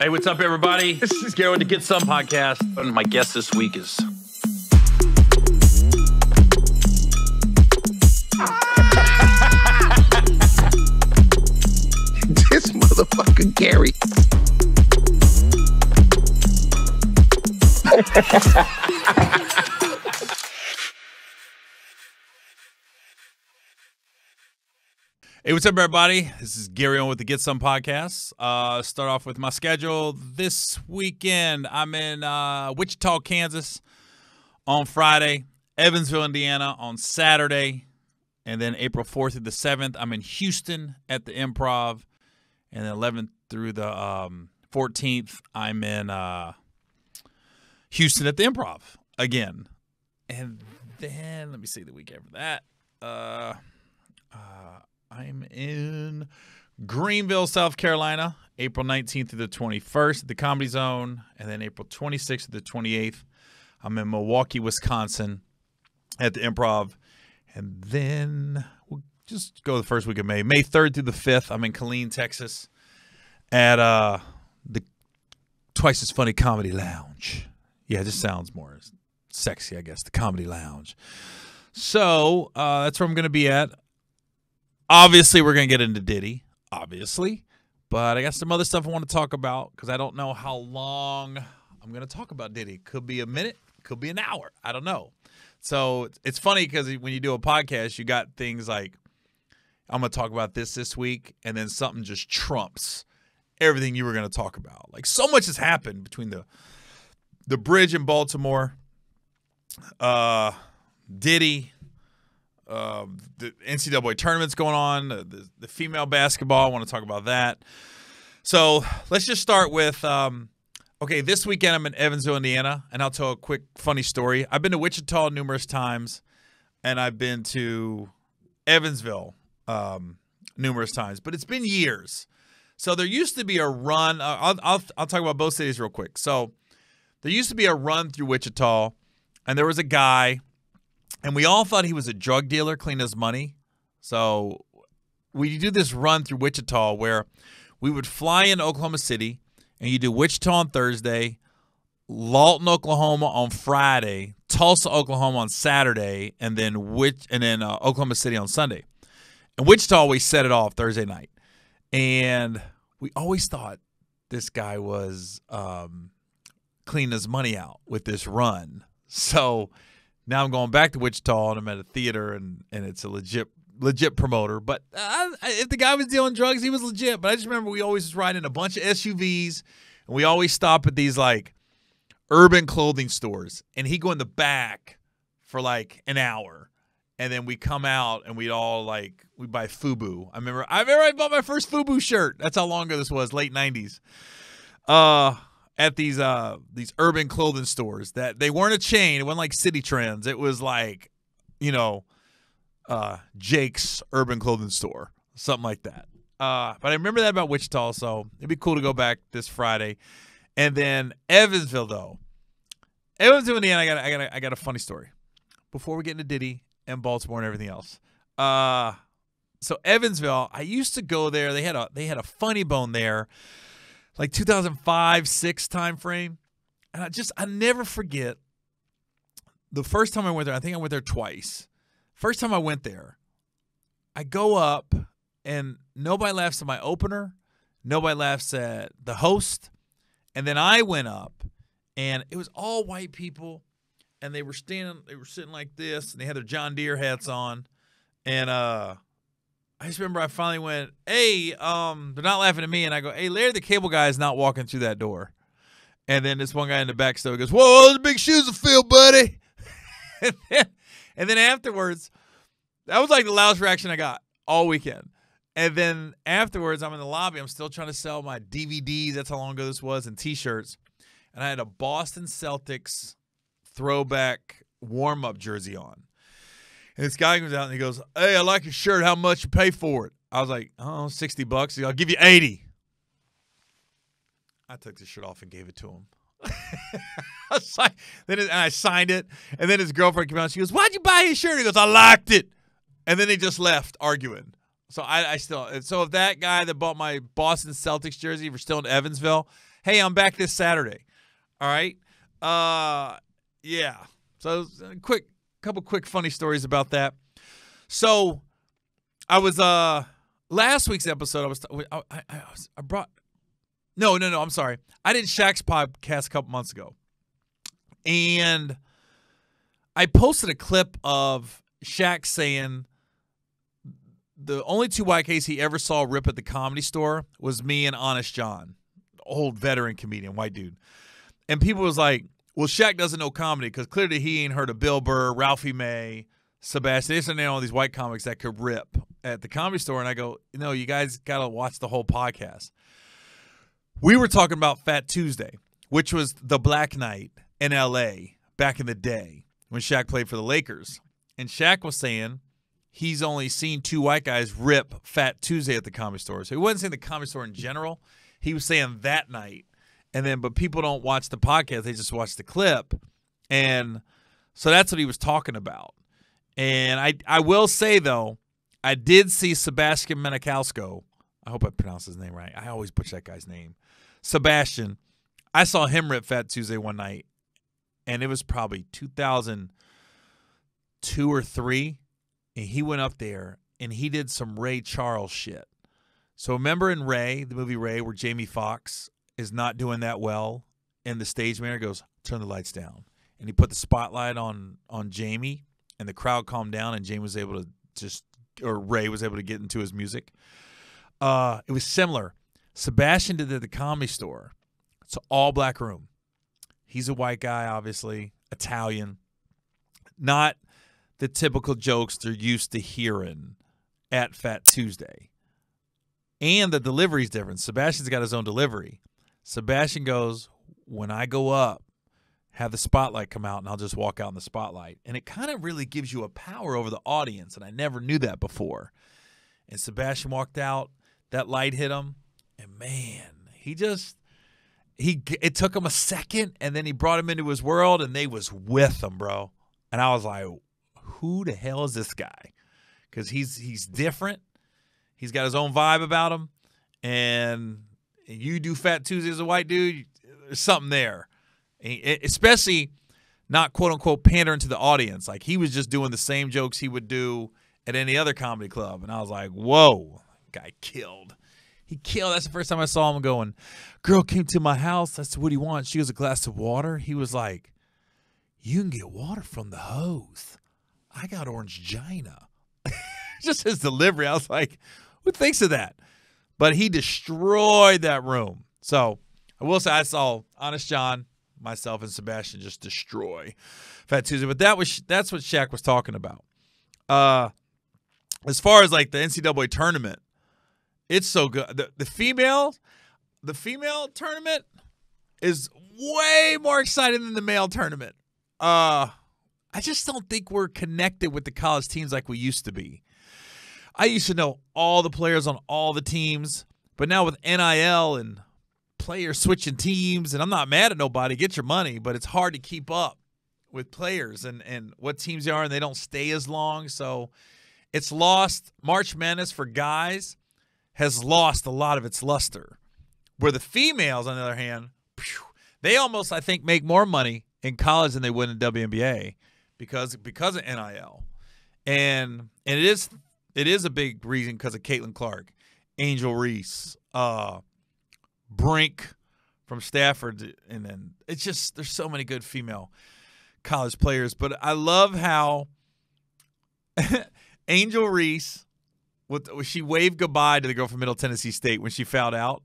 Hey, what's up, everybody? This is Gary with the Get Some podcast, and my guest this week is. this motherfucker, Gary. Hey, what's up, everybody? This is Gary on with the Get Some Podcast. Uh, start off with my schedule. This weekend, I'm in uh, Wichita, Kansas on Friday, Evansville, Indiana on Saturday, and then April 4th through the 7th, I'm in Houston at the Improv, and then 11th through the um, 14th, I'm in uh, Houston at the Improv again. And then, let me see the week after that. Uh, uh, I'm in Greenville, South Carolina, April 19th through the 21st at the Comedy Zone, and then April 26th to the 28th. I'm in Milwaukee, Wisconsin at the Improv. And then we'll just go the first week of May. May 3rd through the 5th, I'm in Killeen, Texas at uh, the Twice as Funny Comedy Lounge. Yeah, it just sounds more sexy, I guess, the Comedy Lounge. So uh, that's where I'm going to be at. Obviously, we're going to get into Diddy, obviously. But I got some other stuff I want to talk about because I don't know how long I'm going to talk about Diddy. Could be a minute, could be an hour. I don't know. So it's funny because when you do a podcast, you got things like, I'm going to talk about this this week. And then something just trumps everything you were going to talk about. Like so much has happened between the the bridge in Baltimore, uh, Diddy, uh, the NCAA tournaments going on, the, the, female basketball. I want to talk about that. So let's just start with um, okay, this weekend I'm in Evansville, Indiana, and I'll tell a quick funny story. I've been to Wichita numerous times, and I've been to Evansville um, numerous times, but it's been years. So there used to be a run. Uh, I'll, I'll, I'll talk about both cities real quick. So there used to be a run through Wichita, and there was a guy and we all thought he was a drug dealer, clean his money. So we do this run through Wichita where we would fly in Oklahoma City, and you do Wichita on Thursday, Lawton, Oklahoma on Friday, Tulsa, Oklahoma on Saturday, and then which and then uh, Oklahoma City on Sunday. And Wichita, we set it off Thursday night, and we always thought this guy was um, cleaning his money out with this run. So now I'm going back to Wichita and I'm at a theater and, and it's a legit legit promoter. But if the guy was dealing drugs, he was legit. But I just remember we always was riding a bunch of SUVs and we always stop at these like urban clothing stores and he'd go in the back for like an hour and then we come out and we'd all like we buy FUBU. I remember I remember I bought my first FUBU shirt. That's how long ago this was, late '90s. Uh, at these uh these urban clothing stores that they weren't a chain. It wasn't like City Trends. It was like, you know, uh, Jake's Urban Clothing Store, something like that. Uh, but I remember that about Wichita, so it'd be cool to go back this Friday. And then Evansville, though. Evansville, Indiana, I got, I got, I got a funny story. Before we get into Diddy and Baltimore and everything else, uh, so Evansville, I used to go there. They had a, they had a funny bone there like 2005, six time frame. And I just, I never forget the first time I went there. I think I went there twice. First time I went there, I go up and nobody laughs at my opener. Nobody laughs at the host. And then I went up and it was all white people and they were standing, they were sitting like this and they had their John Deere hats on. And, uh, I just remember I finally went, "Hey, um, they're not laughing at me," and I go, "Hey, Larry, the cable guy is not walking through that door." And then this one guy in the back still goes, "Whoa, those big shoes to fill, buddy." and, then, and then afterwards, that was like the loudest reaction I got all weekend. And then afterwards, I'm in the lobby. I'm still trying to sell my DVDs. That's how long ago this was, and T-shirts. And I had a Boston Celtics throwback warm-up jersey on. And this guy comes out and he goes, Hey, I like your shirt. How much you pay for it? I was like, Oh, 60 bucks. Goes, I'll give you 80. I took the shirt off and gave it to him. I was like, then and I signed it. And then his girlfriend came out. She goes, Why'd you buy his shirt? He goes, I liked it. And then they just left arguing. So I, I still, so if that guy that bought my Boston Celtics jersey, if you're still in Evansville, hey, I'm back this Saturday. All right. Uh, yeah. So uh, quick, couple quick funny stories about that. So I was uh last week's episode. I was I, I, I, was, I brought no no no. I'm sorry. I did Shaq's podcast a couple months ago, and I posted a clip of Shaq saying the only two YKs he ever saw rip at the comedy store was me and Honest John, old veteran comedian, white dude, and people was like well, Shaq doesn't know comedy because clearly he ain't heard of Bill Burr, Ralphie May, Sebastian. They all these white comics that could rip at the comedy store, and I go, no, you guys got to watch the whole podcast. We were talking about Fat Tuesday, which was the Black Night in L.A. back in the day when Shaq played for the Lakers, and Shaq was saying he's only seen two white guys rip Fat Tuesday at the comedy store. So he wasn't saying the comedy store in general. He was saying that night and then but people don't watch the podcast; they just watch the clip, and so that's what he was talking about. And I I will say though, I did see Sebastian Maniscalco. I hope I pronounced his name right. I always butcher that guy's name, Sebastian. I saw him rip Fat Tuesday one night, and it was probably 2002 or three, and he went up there and he did some Ray Charles shit. So remember in Ray, the movie Ray, where Jamie Fox is not doing that well, and the stage manager goes, "Turn the lights down," and he put the spotlight on on Jamie, and the crowd calmed down, and Jamie was able to just or Ray was able to get into his music. Uh, it was similar. Sebastian did at the comedy store. It's an all black room. He's a white guy, obviously, Italian. Not the typical jokes they're used to hearing at Fat Tuesday. And the delivery's different. Sebastian's got his own delivery. Sebastian goes, When I go up, have the spotlight come out and I'll just walk out in the spotlight. And it kind of really gives you a power over the audience. And I never knew that before. And Sebastian walked out, that light hit him. And man, he just, he, it took him a second and then he brought him into his world and they was with him, bro. And I was like, who the hell is this guy? Cause he's, he's different. He's got his own vibe about him. And and you do Fat Tuesday as a white dude, there's something there. Especially not quote unquote pandering to the audience. Like he was just doing the same jokes he would do at any other comedy club. And I was like, whoa, guy killed. He killed. That's the first time I saw him going, girl came to my house. That's what he wants. She was a glass of water. He was like, you can get water from the hose. I got orange gina. just his delivery. I was like, who thinks of that? but he destroyed that room. So I will say I saw Honest John, myself, and Sebastian just destroy Fat Tuesday. But that was that's what Shaq was talking about. Uh, as far as like the NCAA tournament, it's so good. The, the female, the female tournament is way more exciting than the male tournament. Uh, I just don't think we're connected with the college teams like we used to be. I used to know all the players on all the teams, but now with NIL and players switching teams, and I'm not mad at nobody, get your money, but it's hard to keep up with players and, and what teams they are, and they don't stay as long. So it's lost. March Madness for guys has lost a lot of its luster. Where the females, on the other hand, they almost, I think, make more money in college than they would in WNBA because because of NIL. And and it is it is a big reason because of Caitlin Clark, Angel Reese, uh, Brink from Stafford, and then it's just there's so many good female college players. But I love how Angel Reese, with she waved goodbye to the girl from Middle Tennessee State when she fouled out,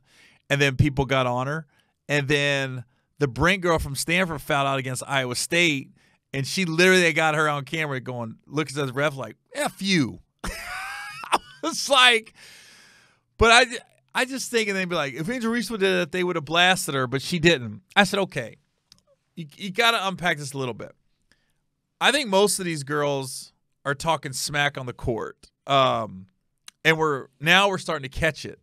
and then people got on her, and then the Brink girl from Stanford fouled out against Iowa State, and she literally got her on camera going, looks at the ref like "f you," it's like, but I, I just think, and they'd be like, if Angel Reese would have did it, they would have blasted her, but she didn't. I said, okay, you, you got to unpack this a little bit. I think most of these girls are talking smack on the court. Um, and we're now we're starting to catch it.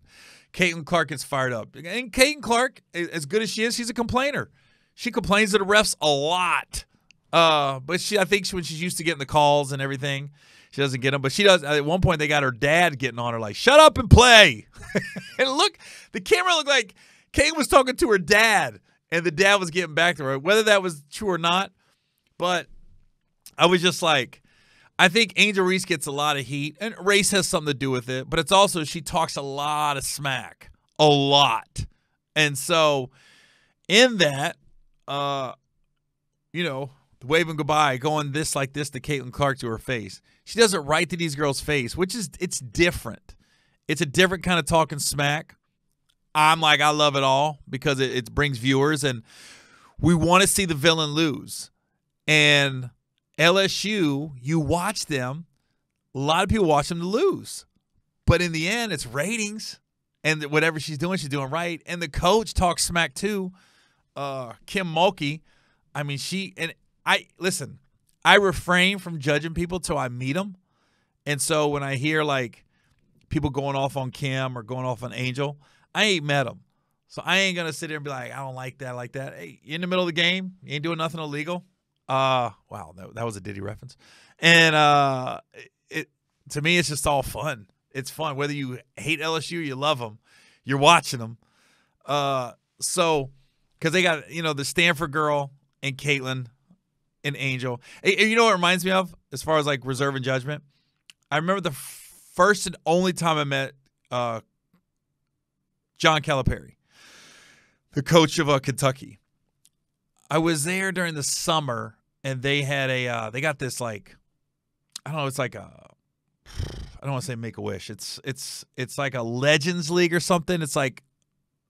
Caitlin Clark gets fired up. And Caitlin Clark, as good as she is, she's a complainer. She complains to the refs a lot. Uh, but she, I think she, when she's used to getting the calls and everything, she doesn't get them. But she does. At one point, they got her dad getting on her, like, "Shut up and play." and look, the camera looked like Kate was talking to her dad, and the dad was getting back to her. Whether that was true or not, but I was just like, I think Angel Reese gets a lot of heat, and race has something to do with it. But it's also she talks a lot of smack, a lot, and so in that, uh, you know waving goodbye, going this like this to Caitlin Clark to her face. She does it right to these girls' face, which is it's different. It's a different kind of talking smack. I'm like, I love it all because it, it brings viewers and we want to see the villain lose. And LSU, you watch them, a lot of people watch them to lose. But in the end, it's ratings. And whatever she's doing, she's doing right. And the coach talks smack too. Uh, Kim Mulkey. I mean, she and I listen. I refrain from judging people till I meet them, and so when I hear like people going off on Kim or going off on Angel, I ain't met them, so I ain't gonna sit there and be like, I don't like that, like that. Hey, in the middle of the game, you ain't doing nothing illegal. Uh, wow, that, that was a Diddy reference, and uh, it to me it's just all fun. It's fun whether you hate LSU, you love them, you're watching them. Uh, so because they got you know the Stanford girl and Caitlin an angel. You know what it reminds me of as far as like reserve and judgment? I remember the first and only time I met uh, John Calipari, the coach of uh, Kentucky. I was there during the summer and they had a, uh, they got this like, I don't know, it's like a, I don't want to say make a wish. It's it's it's like a Legends League or something. It's like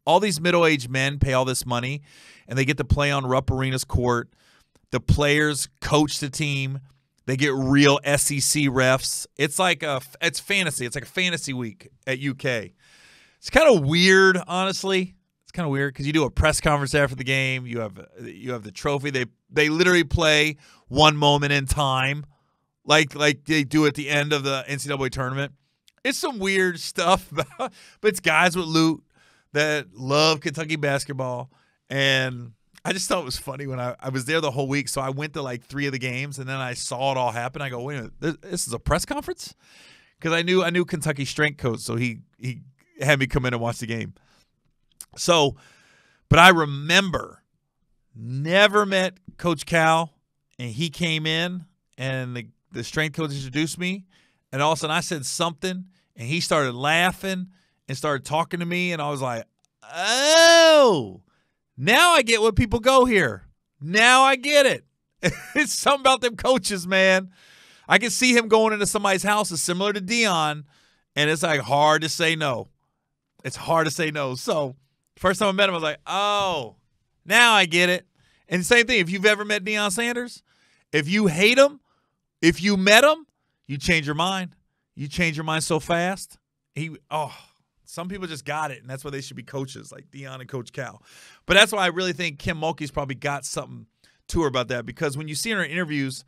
all these middle aged men pay all this money and they get to play on Rupp Arena's court the players coach the team. They get real SEC refs. It's like a it's fantasy. It's like a fantasy week at UK. It's kind of weird, honestly. It's kind of weird because you do a press conference after the game. You have you have the trophy. They they literally play one moment in time, like like they do at the end of the NCAA tournament. It's some weird stuff, but it's guys with loot that love Kentucky basketball and I just thought it was funny when I, I was there the whole week. So I went to like three of the games and then I saw it all happen. I go, wait a minute, this, this is a press conference? Because I knew I knew Kentucky strength coach, so he he had me come in and watch the game. So, but I remember never met Coach Cal, and he came in and the, the strength coach introduced me, and all of a sudden I said something, and he started laughing and started talking to me, and I was like, oh. Now I get what people go here. Now I get it. it's something about them coaches, man. I can see him going into somebody's house is similar to Dion, and it's like hard to say no. It's hard to say no. So first time I met him, I was like, oh, now I get it. And same thing, if you've ever met Deion Sanders, if you hate him, if you met him, you change your mind. You change your mind so fast. He oh some people just got it, and that's why they should be coaches, like Dion and Coach Cal. But that's why I really think Kim Mulkey's probably got something to her about that because when you see her in interviews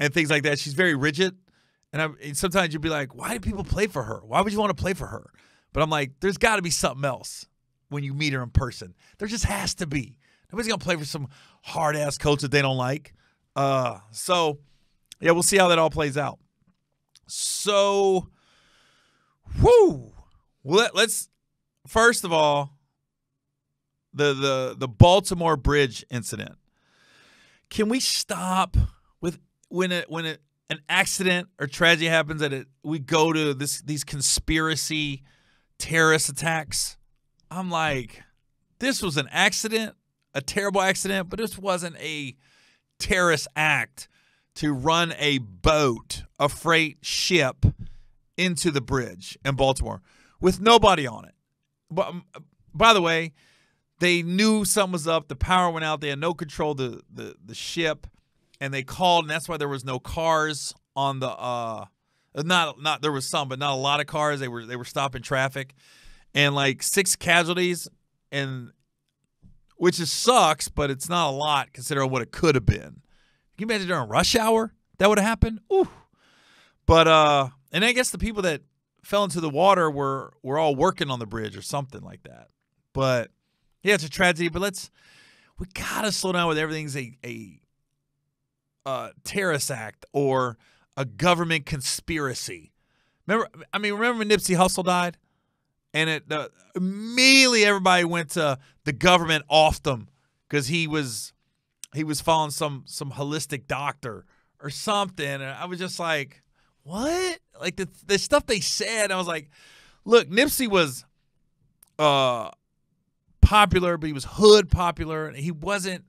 and things like that, she's very rigid. And, I, and sometimes you'd be like, why do people play for her? Why would you want to play for her? But I'm like, there's got to be something else when you meet her in person. There just has to be. Nobody's going to play for some hard ass coach that they don't like. Uh, so, yeah, we'll see how that all plays out. So, whoo, well, let, us first of all the the the Baltimore Bridge incident. Can we stop with when it when it an accident or tragedy happens that it we go to this these conspiracy terrorist attacks? I'm like, this was an accident, a terrible accident, but this wasn't a terrorist act to run a boat, a freight ship into the bridge in Baltimore with nobody on it. But um, by the way, they knew something was up. The power went out. They had no control of the the, the ship, and they called, and that's why there was no cars on the. Uh, not not there was some, but not a lot of cars. They were they were stopping traffic, and like six casualties, and which is sucks, but it's not a lot considering what it could have been. Can you imagine during rush hour that would have happened? Ooh, but uh, and I guess the people that fell into the water were we're all working on the bridge or something like that. But yeah, it's a tragedy. But let's we gotta slow down with everything's a a, a uh, terrorist act or a government conspiracy. Remember, I mean, remember when Nipsey Hussle died, and it uh, immediately everybody went to the government off them because he was he was following some some holistic doctor or something, and I was just like, what? like the the stuff they said. I was like, look, Nipsey was uh popular, but he was hood popular, and he wasn't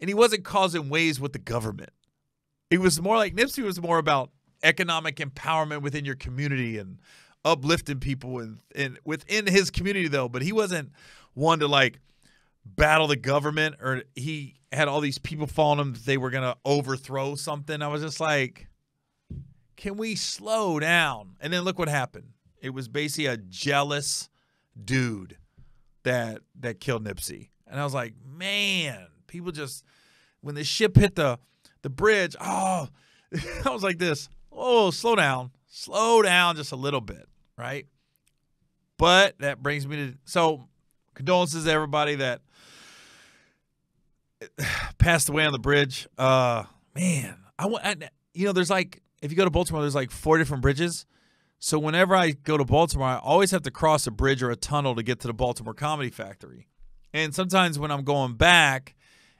and he wasn't causing waves with the government. It was more like Nipsey was more about economic empowerment within your community and uplifting people and, and within his community though, but he wasn't one to like battle the government or he had all these people following him that they were gonna overthrow something. I was just like can we slow down? And then look what happened. It was basically a jealous dude that that killed Nipsey. And I was like, man, people just when the ship hit the the bridge, oh, I was like this. Oh, slow down. Slow down just a little bit, right? But that brings me to so condolences to everybody that passed away on the bridge. Uh man, I want you know there's like if you go to Baltimore, there's like four different bridges. So whenever I go to Baltimore, I always have to cross a bridge or a tunnel to get to the Baltimore Comedy Factory. And sometimes when I'm going back,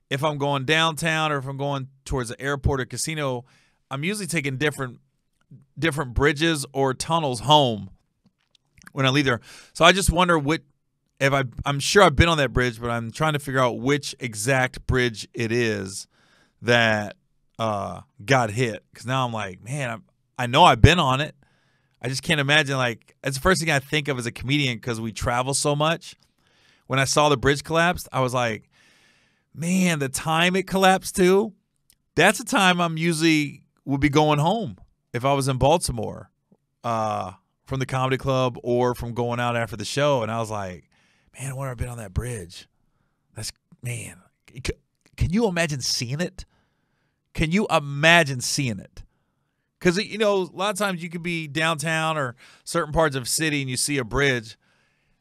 if I'm going downtown or if I'm going towards the airport or casino, I'm usually taking different different bridges or tunnels home when I leave there. So I just wonder what if I I'm sure I've been on that bridge, but I'm trying to figure out which exact bridge it is that uh, got hit because now I'm like, man, I'm, I know I've been on it. I just can't imagine. Like, it's the first thing I think of as a comedian because we travel so much. When I saw the bridge collapse, I was like, man, the time it collapsed to, that's the time I'm usually would be going home if I was in Baltimore uh, from the comedy club or from going out after the show. And I was like, man, I wonder I've been on that bridge. That's, man, can you imagine seeing it? Can you imagine seeing it? Because, you know, a lot of times you could be downtown or certain parts of city and you see a bridge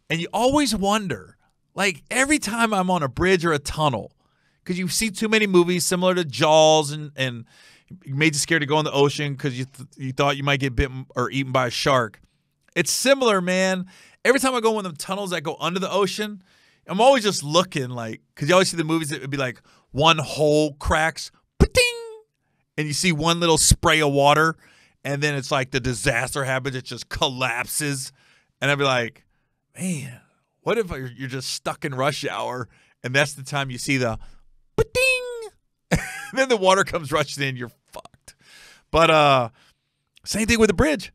and you always wonder, like every time I'm on a bridge or a tunnel, because you see too many movies similar to Jaws and, and made you scared to go in the ocean because you, th you thought you might get bitten or eaten by a shark. It's similar, man. Every time I go in the tunnels that go under the ocean, I'm always just looking like, because you always see the movies that would be like one hole cracks, pa and you see one little spray of water and then it's like the disaster happens it just collapses and i'd be like man what if you're just stuck in rush hour and that's the time you see the ding then the water comes rushing in you're fucked but uh same thing with the bridge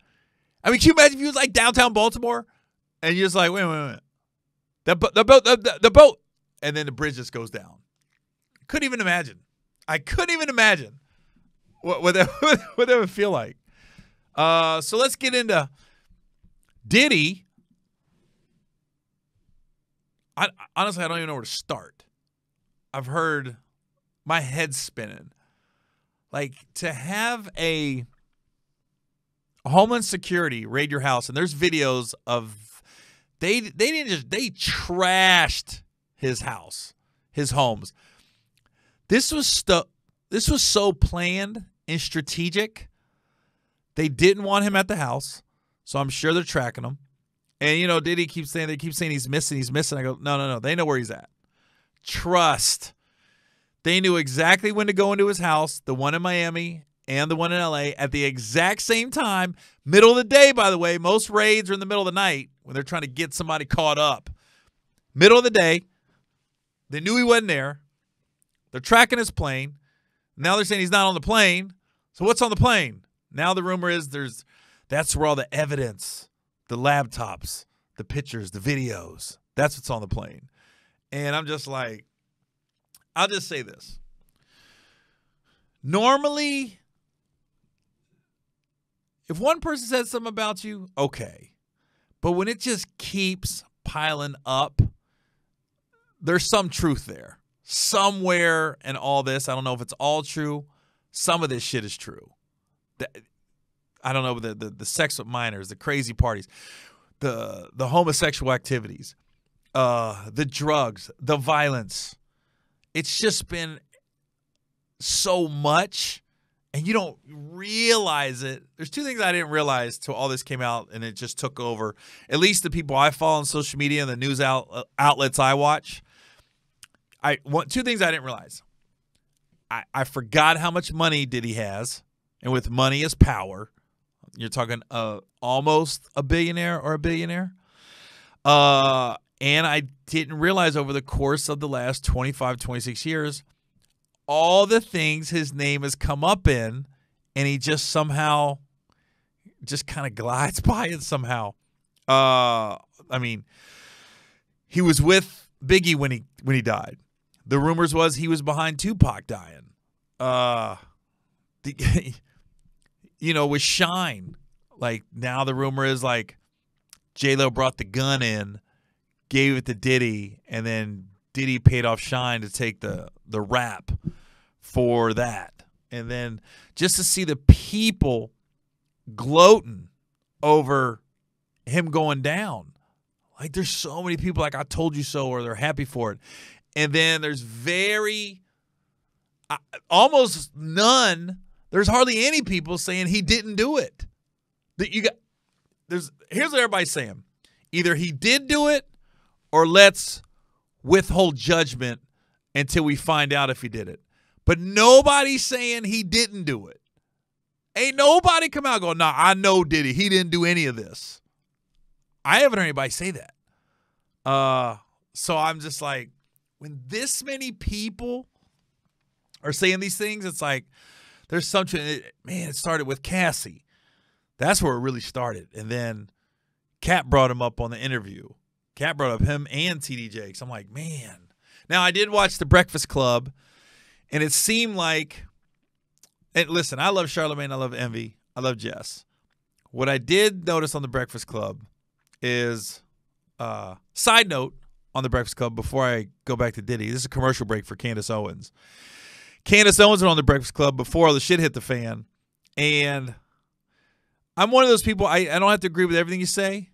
i mean can you imagine if you was like downtown baltimore and you're just like wait wait wait the, the boat the, the, the boat and then the bridge just goes down couldn't even imagine i couldn't even imagine what, what, that, what that would feel like. Uh, so let's get into Diddy. I, honestly, I don't even know where to start. I've heard my head spinning. Like to have a, a Homeland Security raid your house, and there's videos of they they didn't just they trashed his house, his homes. This was stuff. This was so planned and strategic. They didn't want him at the house, so I'm sure they're tracking him. And you know, Diddy keeps saying they keep saying he's missing, he's missing. I go, no, no, no. They know where he's at. Trust. They knew exactly when to go into his house, the one in Miami and the one in LA, at the exact same time, middle of the day, by the way. Most raids are in the middle of the night when they're trying to get somebody caught up. Middle of the day, they knew he wasn't there. They're tracking his plane. Now they're saying he's not on the plane. So what's on the plane? Now the rumor is there's that's where all the evidence, the laptops, the pictures, the videos. That's what's on the plane. And I'm just like I'll just say this. Normally if one person says something about you, okay. But when it just keeps piling up, there's some truth there. Somewhere in all this, I don't know if it's all true some of this shit is true. The, I don't know the, the the sex with minors, the crazy parties, the the homosexual activities, uh, the drugs, the violence. It's just been so much, and you don't realize it. There's two things I didn't realize till all this came out, and it just took over. At least the people I follow on social media and the news out, uh, outlets I watch. I one, two things I didn't realize. I, I forgot how much money did he has, and with money is power. You're talking uh, almost a billionaire or a billionaire. Uh, and I didn't realize over the course of the last 25, 26 years, all the things his name has come up in, and he just somehow just kind of glides by it somehow. Uh, I mean, he was with Biggie when he when he died. The rumors was he was behind Tupac dying uh, the, you know, with Shine, like now the rumor is like J Lo brought the gun in, gave it to Diddy, and then Diddy paid off Shine to take the the rap for that, and then just to see the people gloating over him going down. Like there's so many people like I told you so, or they're happy for it. And then there's very almost none. There's hardly any people saying he didn't do it. That you got. There's here's what everybody's saying: either he did do it, or let's withhold judgment until we find out if he did it. But nobody's saying he didn't do it. Ain't nobody come out going, "Nah, I know did he? He didn't do any of this." I haven't heard anybody say that. Uh, so I'm just like, when this many people are saying these things, it's like there's something. It, man, it started with Cassie. That's where it really started, and then Cat brought him up on the interview. Cat brought up him and TD Jakes. I'm like, man. Now I did watch The Breakfast Club, and it seemed like. And listen, I love Charlemagne. I love Envy. I love Jess. What I did notice on The Breakfast Club is, uh, side note on The Breakfast Club before I go back to Diddy. This is a commercial break for Candace Owens. Candace Owens on the Breakfast Club before all the shit hit the fan. And I'm one of those people, I, I don't have to agree with everything you say.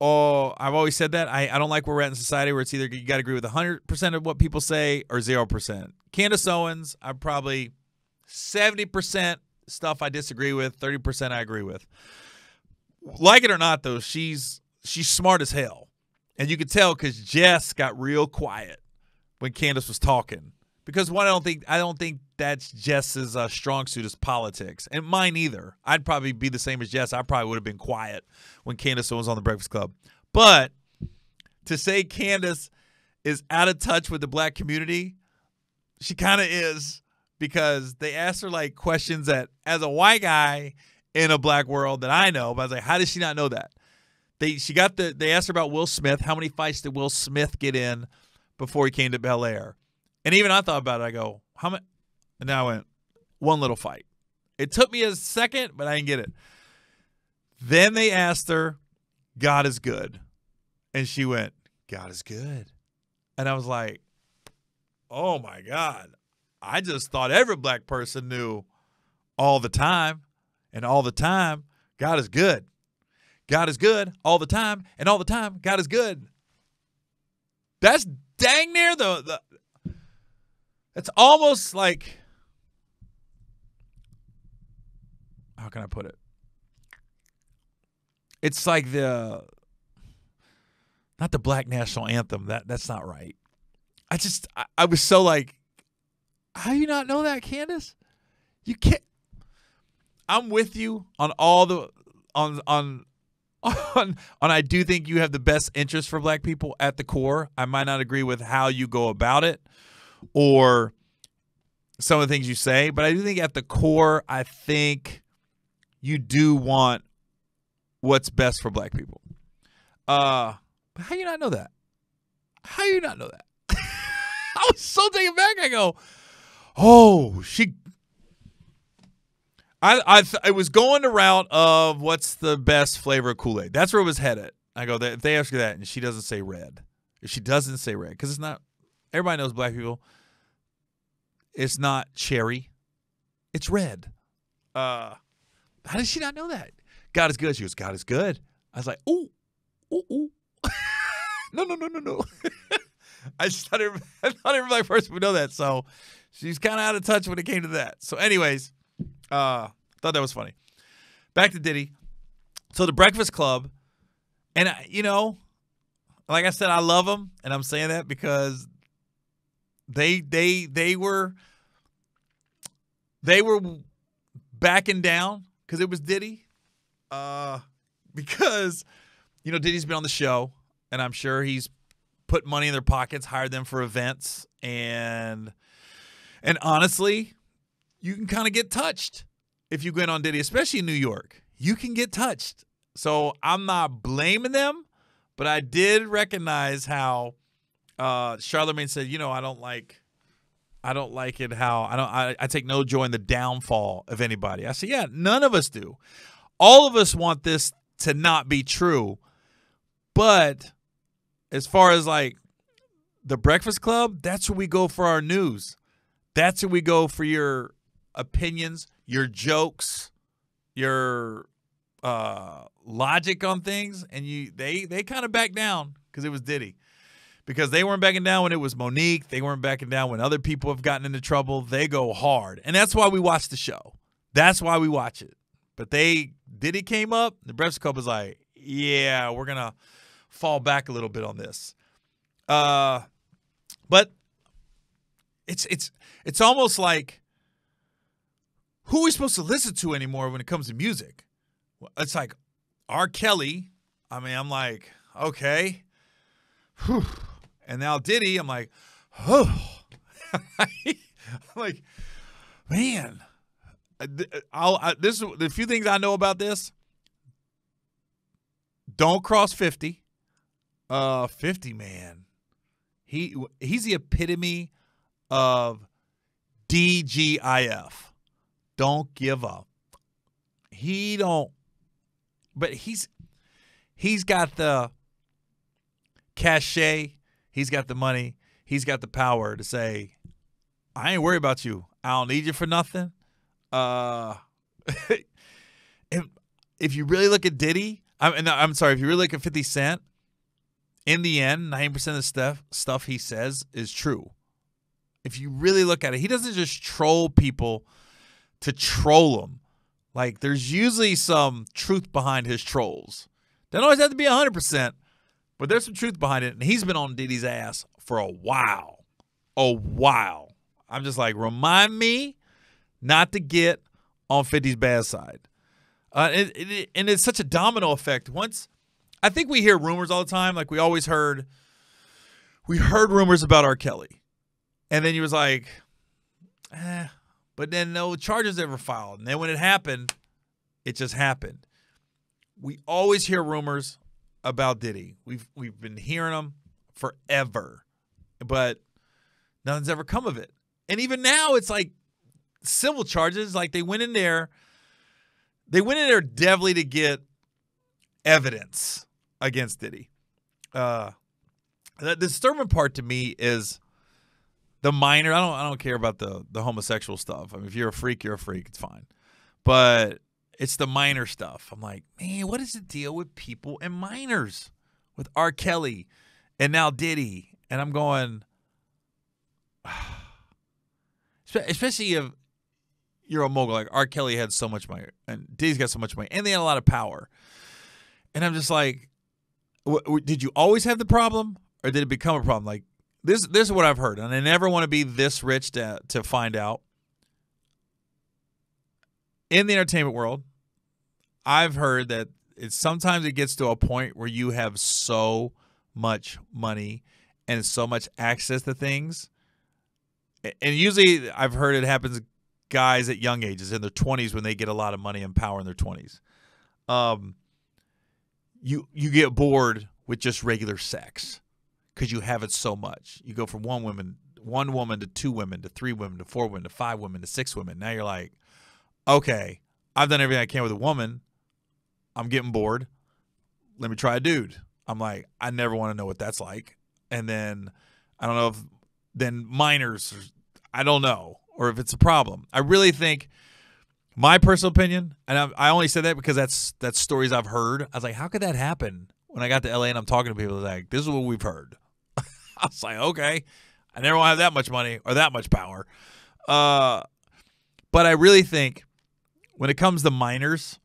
Oh, I've always said that. I, I don't like where we're at in society where it's either you got to agree with 100% of what people say or 0%. Candace Owens, I'm probably 70% stuff I disagree with, 30% I agree with. Like it or not, though, she's she's smart as hell. And you could tell because Jess got real quiet when Candace was talking because one, I don't think I don't think that's Jess's uh, strong suit is politics, and mine either. I'd probably be the same as Jess. I probably would have been quiet when Candace was on the Breakfast Club. But to say Candace is out of touch with the black community, she kind of is because they asked her like questions that, as a white guy in a black world that I know, but I was like, how does she not know that? They she got the they asked her about Will Smith. How many fights did Will Smith get in before he came to Bel Air? And even I thought about it. I go, how much? And then I went, one little fight. It took me a second, but I didn't get it. Then they asked her, God is good. And she went, God is good. And I was like, oh my God. I just thought every black person knew all the time and all the time, God is good. God is good all the time and all the time, God is good. That's dang near the, the it's almost like how can I put it? It's like the not the black national anthem. That that's not right. I just I, I was so like, how you not know that, Candace? You can't. I'm with you on all the on on on on I do think you have the best interest for black people at the core. I might not agree with how you go about it or some of the things you say, but I do think at the core, I think you do want what's best for black people. Uh, but how you not know that? How you not know that? I was so taken back. I go, oh, she. I I was going the route of what's the best flavor of Kool Aid. That's where it was headed. I go, they ask you that and she doesn't say red, she doesn't say red, because it's not everybody knows black people it's not cherry. It's red. Uh, how did she not know that? God is good. She goes, God is good. I was like, ooh, ooh, ooh. no, no, no, no, no. I just thought everybody, I thought everybody first would know that. So she's kind of out of touch when it came to that. So, anyways, uh, thought that was funny. Back to Diddy. So the Breakfast Club, and I, you know, like I said, I love them, and I'm saying that because they they they were they were backing down because it was Diddy. Uh, because you know Diddy's been on the show, and I'm sure he's put money in their pockets, hired them for events, and and honestly, you can kind of get touched if you went on Diddy, especially in New York. You can get touched. So I'm not blaming them, but I did recognize how uh, Charlemagne said, "You know, I don't like." I don't like it how I don't I, I take no joy in the downfall of anybody. I said, yeah, none of us do. All of us want this to not be true. But as far as like the Breakfast Club, that's where we go for our news. That's where we go for your opinions, your jokes, your uh, logic on things, and you they they kind of back down because it was Diddy because they weren't backing down when it was Monique. They weren't backing down when other people have gotten into trouble. They go hard. And that's why we watch the show. That's why we watch it. But they did it came up. The Breakfast Club was like, yeah, we're gonna fall back a little bit on this. Uh, but it's it's it's almost like who are we supposed to listen to anymore when it comes to music? It's like R. Kelly. I mean, I'm like, okay. Whew. And now Diddy, I'm like, oh, I'm like, man, I'll, I, this is the few things I know about this. Don't cross 50. Uh, 50, man. He he's the epitome of DGIF. Don't give up. He don't but he's he's got the cachet He's got the money. He's got the power to say, I ain't worried about you. I don't need you for nothing. Uh, if if you really look at Diddy, I'm I'm sorry, if you really look at 50 Cent, in the end, 90% of the stuff stuff he says is true. If you really look at it, he doesn't just troll people to troll them. Like there's usually some truth behind his trolls. do not always have to be 100%, but there's some truth behind it, and he's been on Diddy's ass for a while. A while. I'm just like, remind me not to get on 50's bad side. Uh, it, it, and it's such a domino effect. Once I think we hear rumors all the time, like we always heard, we heard rumors about R. Kelly, and then he was like, eh. but then no charges ever filed. And then when it happened, it just happened. We always hear rumors about Diddy. We've we've been hearing them forever, but nothing's ever come of it. And even now, it's like civil charges. Like they went in there, they went in there devilly to get evidence against Diddy. Uh, the disturbing part to me is the minor. I don't I don't care about the the homosexual stuff. I mean, if you're a freak, you're a freak. It's fine. But it's the minor stuff. I'm like, man, what is the deal with people and minors? With R. Kelly and now Diddy. And I'm going, especially if you're a mogul, like R. Kelly had so much money and Diddy's got so much money and they had a lot of power. And I'm just like, did you always have the problem or did it become a problem? Like, this, this is what I've heard, and I never want to be this rich to, to find out in the entertainment world, I've heard that it's sometimes it gets to a point where you have so much money and so much access to things. And usually I've heard it happens guys at young ages in their 20s when they get a lot of money and power in their 20s. Um you you get bored with just regular sex cuz you have it so much. You go from one woman one woman to two women to three women to four women to five women to six women. Now you're like okay, I've done everything I can with a woman. I'm getting bored. Let me try a dude. I'm like, I never want to know what that's like. And then I don't know if then minors, I don't know, or if it's a problem. I really think my personal opinion, and I, I only said that because that's that's stories I've heard. I was like, how could that happen? When I got to LA and I'm talking to people, like, this is what we've heard. I was like, okay, I never want to have that much money or that much power. Uh, but I really think when it comes to minors,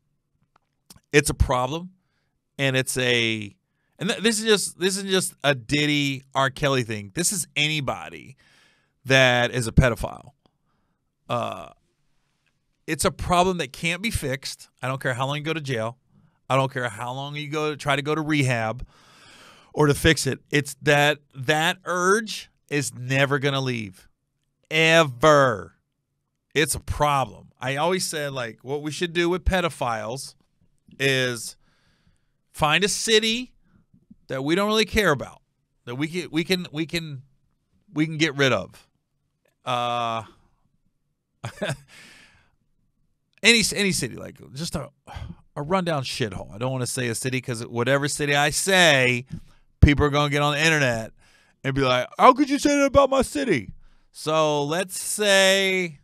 it's a problem, and it's a and th- this is just this is just a Diddy R. Kelly thing. This is anybody that is a pedophile. Uh, it's a problem that can't be fixed. I don't care how long you go to jail. I don't care how long you go to try to go to rehab or to fix it. It's that that urge is never going to leave ever. It's a problem. I always said like what we should do with pedophiles is find a city that we don't really care about that we can we can we can we can get rid of. Uh, any any city like just a a rundown shithole. I don't want to say a city because whatever city I say, people are gonna get on the internet and be like, "How could you say that about my city?" So let's say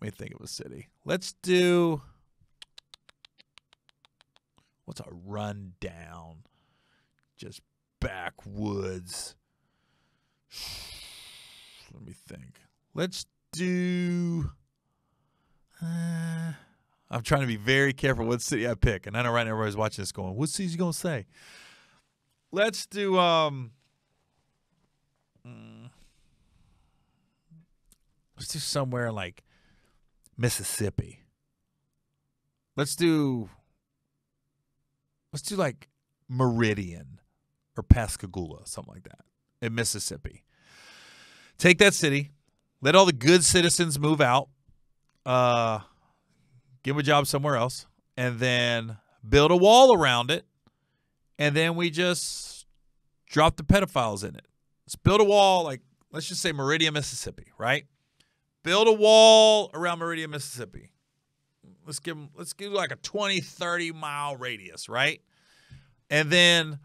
let me think of a city. Let's do. What's a rundown? Just backwoods. Let me think. Let's do. Uh, I'm trying to be very careful what city I pick, and I know right now everybody's watching this going, "What city's gonna say?" Let's do. Um, mm, let's do somewhere like Mississippi. Let's do let's do like Meridian or Pascagoula, something like that in Mississippi. Take that city, let all the good citizens move out, uh, give them a job somewhere else, and then build a wall around it, and then we just drop the pedophiles in it. Let's build a wall, like let's just say Meridian, Mississippi, right? build a wall around Meridian, Mississippi. Let's give them, let's give like a 20, 30 mile radius, right? And then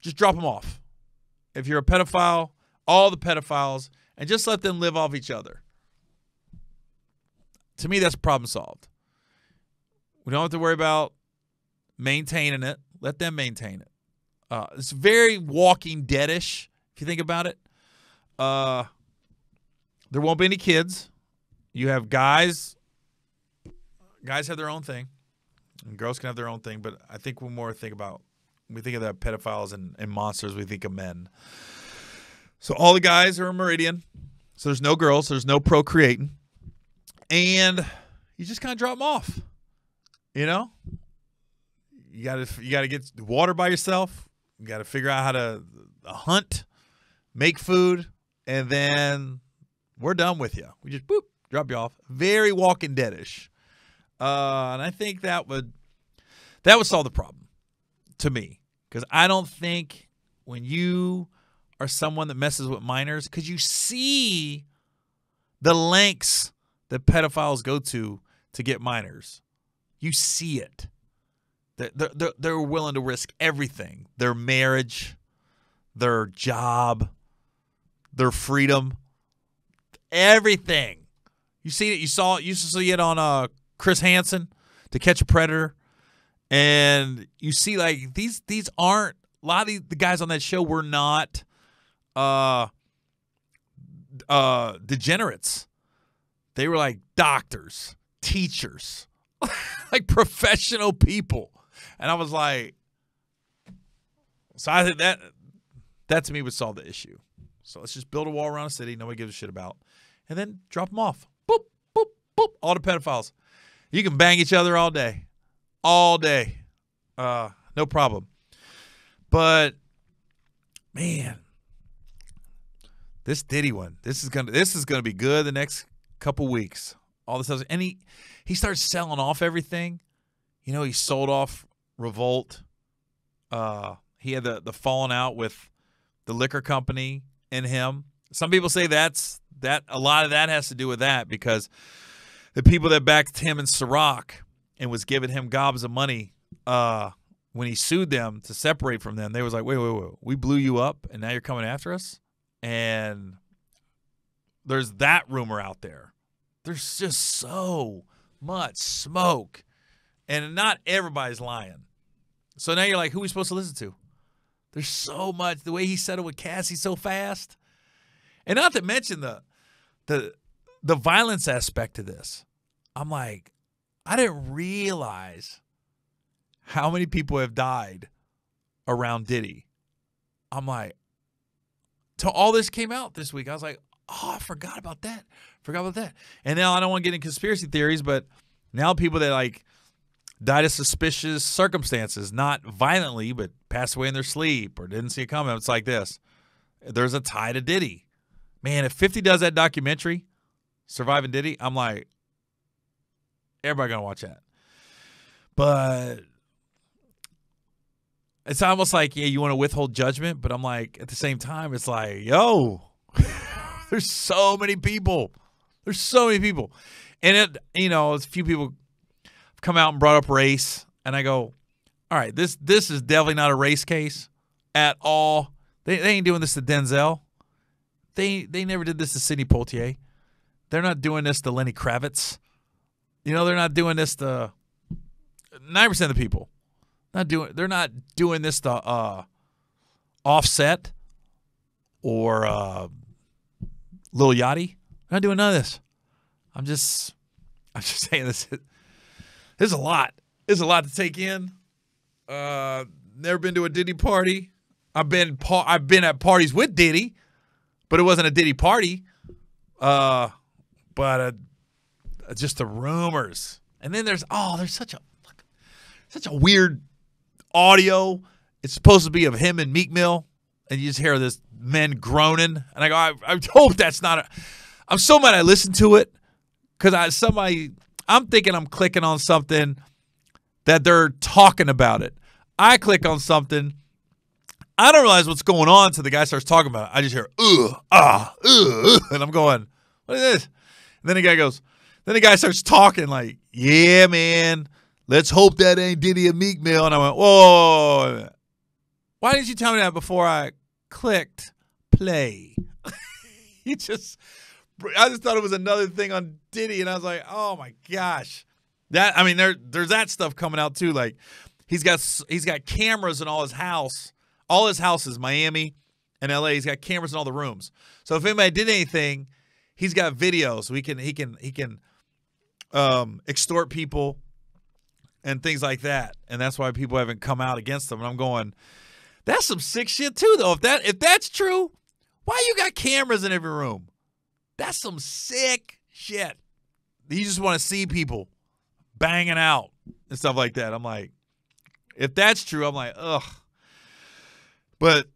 just drop them off. If you're a pedophile, all the pedophiles, and just let them live off each other. To me, that's problem solved. We don't have to worry about maintaining it. Let them maintain it. Uh, it's very Walking Deadish if you think about it. Uh, there won't be any kids. You have guys. Guys have their own thing, and girls can have their own thing. But I think we more think about we think of the pedophiles and, and monsters. We think of men. So all the guys are a meridian. So there's no girls. So there's no procreating, and you just kind of drop them off. You know, you gotta you gotta get water by yourself. You gotta figure out how to hunt, make food, and then we're done with you. We just boop, drop you off. Very Walking Deadish, uh, and I think that would that would solve the problem to me because I don't think when you are someone that messes with minors because you see the lengths that pedophiles go to to get minors. You see it. They're, they're, they're willing to risk everything their marriage, their job, their freedom Everything. You see it. You saw it. You see it on uh, Chris Hansen to catch a predator, and you see like these these aren't a lot of these, the guys on that show were not uh uh degenerates. They were like doctors, teachers, like professional people, and I was like, so I think that that to me would solve the issue. So let's just build a wall around a city nobody gives a shit about, and then drop them off. Boop, boop, boop. All the pedophiles. You can bang each other all day, all day, uh, no problem. But man, this Diddy one, this is gonna, this is gonna be good the next couple weeks. All this other, and he, he starts selling off everything. You know, he sold off Revolt. Uh, he had the the falling out with the liquor company in him. Some people say that's that a lot of that has to do with that because the people that backed him in Sirac and was giving him gobs of money uh, when he sued them to separate from them, they was like, wait, wait, wait, we blew you up and now you're coming after us? And there's that rumor out there. There's just so much smoke. And not everybody's lying. So now you're like, who are we supposed to listen to? There's so much. The way he settled with Cassie so fast. And not to mention the the the violence aspect to this. I'm like, I didn't realize how many people have died around Diddy. I'm like, till all this came out this week, I was like, oh, I forgot about that. Forgot about that. And now I don't want to get in conspiracy theories, but now people that like died of suspicious circumstances, not violently, but passed away in their sleep or didn't see it coming. It's like this. There's a tie to Diddy. Man, if 50 does that documentary, Surviving Diddy, I'm like, everybody gonna watch that. But it's almost like, yeah, you want to withhold judgment, but I'm like, at the same time, it's like, yo, there's so many people. There's so many people. And it, you know, a few people come out and brought up race, and I go, all right, this this is definitely not a race case at all. They, they ain't doing this to Denzel. They they never did this to Sidney Poitier. They're not doing this to Lenny Kravitz. You know, they're not doing this to nine percent of the people. Not doing they're not doing this to uh, offset or uh Lil Yachty. They're not doing none of this. I'm just I'm just saying this there's a lot. There's a lot to take in. Uh, never been to a Diddy party. I've been I've been at parties with Diddy, but it wasn't a Diddy party. Uh, but uh, uh just the rumors. And then there's oh, there's such a such a weird audio. It's supposed to be of him and Meek Mill, and you just hear this men groaning. And I go, I, I hope that's not. A, I'm so mad I listened to it because I somebody I'm thinking I'm clicking on something that they're talking about it. I click on something. I don't realize what's going on until the guy starts talking about it. I just hear, ugh, ah, ugh, and I'm going, what is this? And then the guy goes, then the guy starts talking like, yeah, man, let's hope that ain't Diddy and Meek Mill. And I went, whoa, why didn't you tell me that before I clicked play? you just, I just thought it was another thing on Diddy, and I was like, oh my gosh, that I mean there there's that stuff coming out too. Like he's got he's got cameras in all his house, all his houses, Miami and L.A. He's got cameras in all the rooms. So if anybody did anything, he's got videos. We can he can he can um, extort people and things like that, and that's why people haven't come out against him. And I'm going, that's some sick shit too, though. If that if that's true, why you got cameras in every room? That's some sick shit. You just want to see people banging out and stuff like that. I'm like, if that's true, I'm like, ugh. But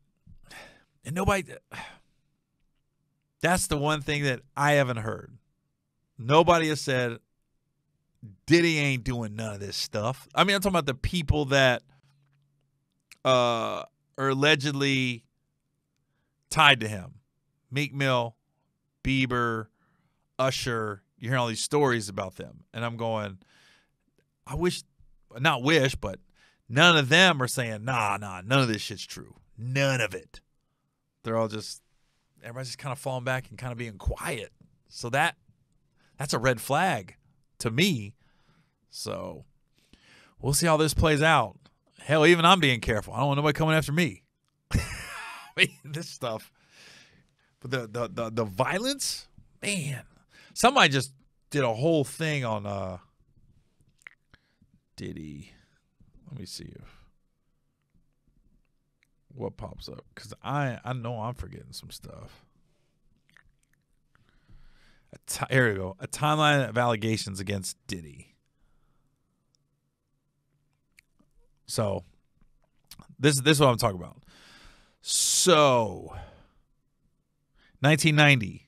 and nobody that's the one thing that I haven't heard. Nobody has said Diddy ain't doing none of this stuff. I mean, I'm talking about the people that uh are allegedly tied to him. Meek Mill, Bieber, Usher. You're hearing all these stories about them, and I'm going, I wish, not wish, but none of them are saying, nah, nah, none of this shit's true. None of it. They're all just, everybody's just kind of falling back and kind of being quiet. So that, that's a red flag to me. So we'll see how this plays out. Hell, even I'm being careful. I don't want nobody coming after me. I mean, this stuff. But the the the, the violence, man. Somebody just did a whole thing on uh Diddy. Let me see if what pops up because I I know I'm forgetting some stuff. There here we go. A timeline of allegations against Diddy. So, this this is what I'm talking about. So, 1990,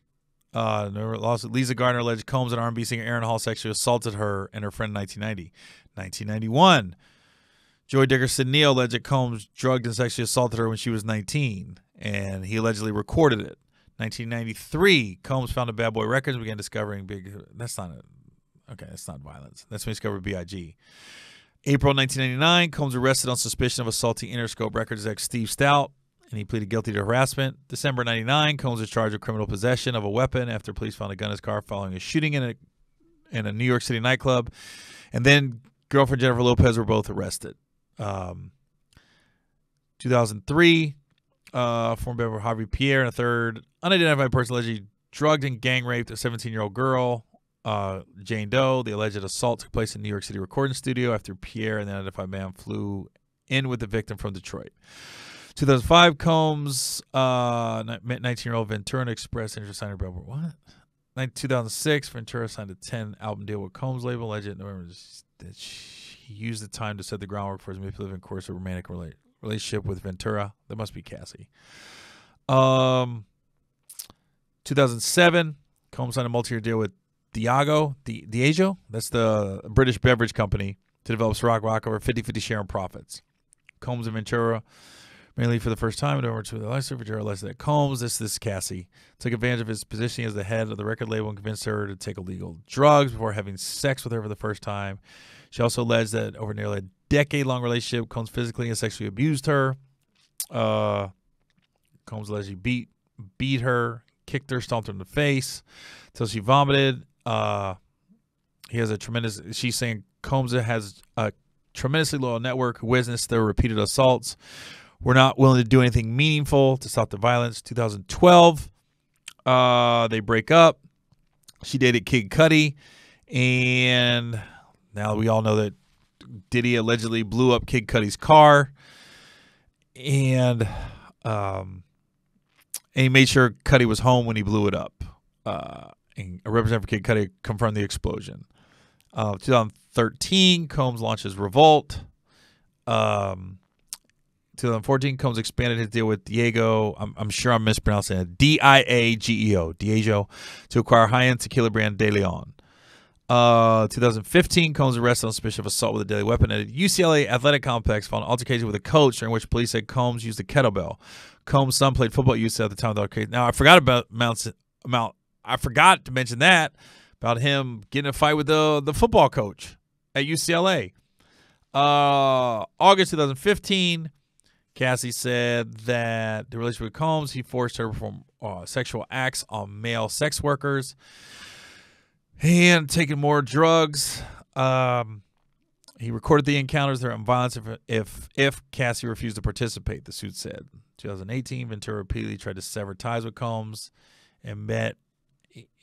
uh, lawsuit, Lisa Garner alleged Combs and R&B singer Aaron Hall sexually assaulted her and her friend in 1990. 1991, Joy Dickerson Neal alleged that Combs drugged and sexually assaulted her when she was 19, and he allegedly recorded it. 1993, Combs found a Bad Boy Records began discovering big. That's not it. okay. That's not violence. That's when he discovered B.I.G. April 1999, Combs arrested on suspicion of assaulting Interscope Records ex Steve Stout and he pleaded guilty to harassment. December 99, Combs was charged with criminal possession of a weapon after police found a gun in his car following a shooting in a in a New York City nightclub. And then girlfriend Jennifer Lopez were both arrested. Um, 2003, uh, former member Harvey Pierre and a third unidentified person allegedly drugged and gang raped a 17-year-old girl. Uh, Jane Doe. The alleged assault took place in New York City recording studio after Pierre and the unidentified man flew in with the victim from Detroit. 2005 Combs, uh, 19 year old Ventura Express, and signed a Billboard. What? 2006, Ventura signed a 10 album deal with Combs label. Legend that he used the time to set the groundwork for his manipulative course of romantic relationship with Ventura. That must be Cassie. Um, 2007, Combs signed a multi-year deal with Diago, Diageo. That's the British beverage company to develop Ciroc Rock over 50-50 share in profits. Combs and Ventura Mainly for the first time, and over to the life for Gerald Leslie Combs. This is Cassie. Took advantage of his position as the head of the record label and convinced her to take illegal drugs before having sex with her for the first time. She also alleged that over nearly a decade long relationship, Combs physically and sexually abused her. Uh, Combs allegedly beat, beat her, kicked her, stomped her in the face until she vomited. Uh, he has a tremendous, she's saying Combs has a tremendously loyal network who witnessed their repeated assaults were not willing to do anything meaningful to stop the violence. 2012, uh, they break up. She dated Kid Cudi, and now we all know that Diddy allegedly blew up Kid Cudi's car, and um, and he made sure Cudi was home when he blew it up. Uh, and a representative for Kid Cudi confirmed the explosion. Uh, 2013, Combs launches Revolt. Um, 2014 Combs expanded his deal with Diego. I'm, I'm sure I'm mispronouncing it. D I A G E O, Diego, to acquire high end tequila brand De Leon. Uh, 2015 Combs arrested on suspicion of assault with a deadly weapon at a UCLA athletic complex following altercation with a coach during which police said Combs used a kettlebell. Combs' son played football at UCLA at the time of the altercation. Now I forgot about Mount, Mount. I forgot to mention that about him getting a fight with the the football coach at UCLA. Uh, August 2015, Cassie said that the relationship with Combs, he forced her to perform uh, sexual acts on male sex workers and taking more drugs. Um, he recorded the encounters there in violence if, if, if Cassie refused to participate, the suit said. 2018, Ventura repeatedly tried to sever ties with Combs and met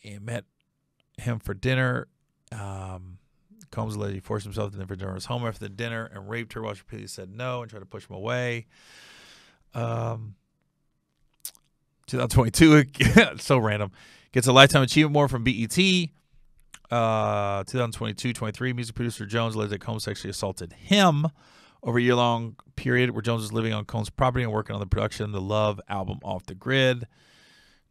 and met him for dinner. Um, Combs allegedly forced himself to the General's home after the dinner and raped her while she repeatedly said no and tried to push him away. Um, 2022, so random. Gets a Lifetime Achievement Award from BET. Uh, 2022 23, music producer Jones alleged that Combs sexually assaulted him over a year long period where Jones was living on Combs' property and working on the production of the Love album Off the Grid.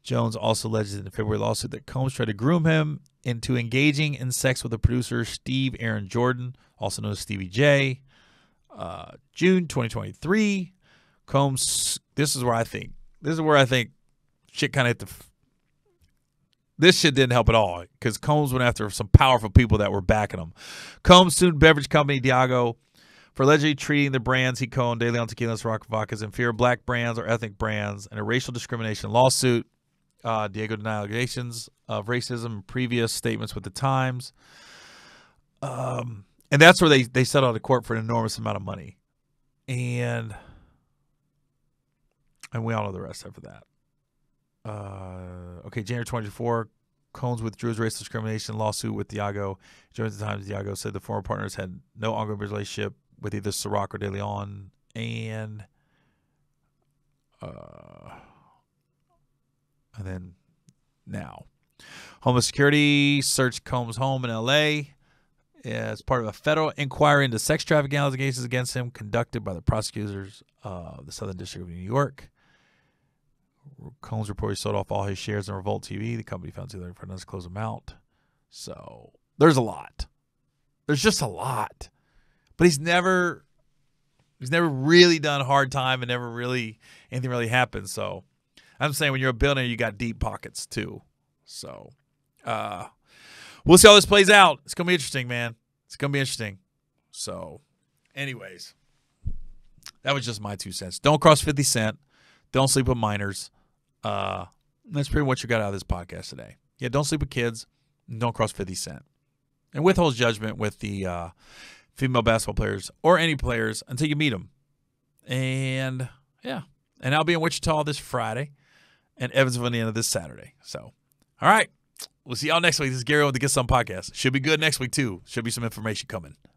Jones also alleges in the February lawsuit that Combs tried to groom him into engaging in sex with the producer Steve Aaron Jordan, also known as Stevie J. Uh, June 2023, Combs. This is where I think. This is where I think shit kind of hit the. This shit didn't help at all because Combs went after some powerful people that were backing him. Combs sued beverage company Diago for allegedly treating the brands he co-owned Daily on Tequilas, Rock Vodkas, in Fear Black brands or ethnic brands in a racial discrimination lawsuit uh, Diego denied allegations of racism, previous statements with the Times. Um, and that's where they, they settled out court for an enormous amount of money. And and we all know the rest after that. Uh, okay, January 24, Cones withdrew his race discrimination lawsuit with Diago. Joins the Times, Diago said the former partners had no ongoing relationship with either Sirac or De Leon. And uh, and then now. Homeland Security searched Combs' home in L.A. as part of a federal inquiry into sex trafficking allegations against him conducted by the prosecutors of the Southern District of New York. Combs reportedly sold off all his shares in Revolt TV. The company found $200 for an undisclosed amount. So there's a lot. There's just a lot. But he's never he's never really done hard time and never really anything really happened. So I'm saying when you're a billionaire, you got deep pockets too. So, uh, we'll see how this plays out. It's gonna be interesting, man. It's gonna be interesting. So, anyways, that was just my two cents. Don't cross fifty cent. Don't sleep with minors. Uh, that's pretty much what you got out of this podcast today. Yeah, don't sleep with kids. Don't cross fifty cent. And withhold judgment with the uh, female basketball players or any players until you meet them. And yeah, and I'll be in Wichita this Friday and Evans Vanina this Saturday. So, all right. We'll see y'all next week. This is Gary with the Get Some Podcast. Should be good next week, too. Should be some information coming.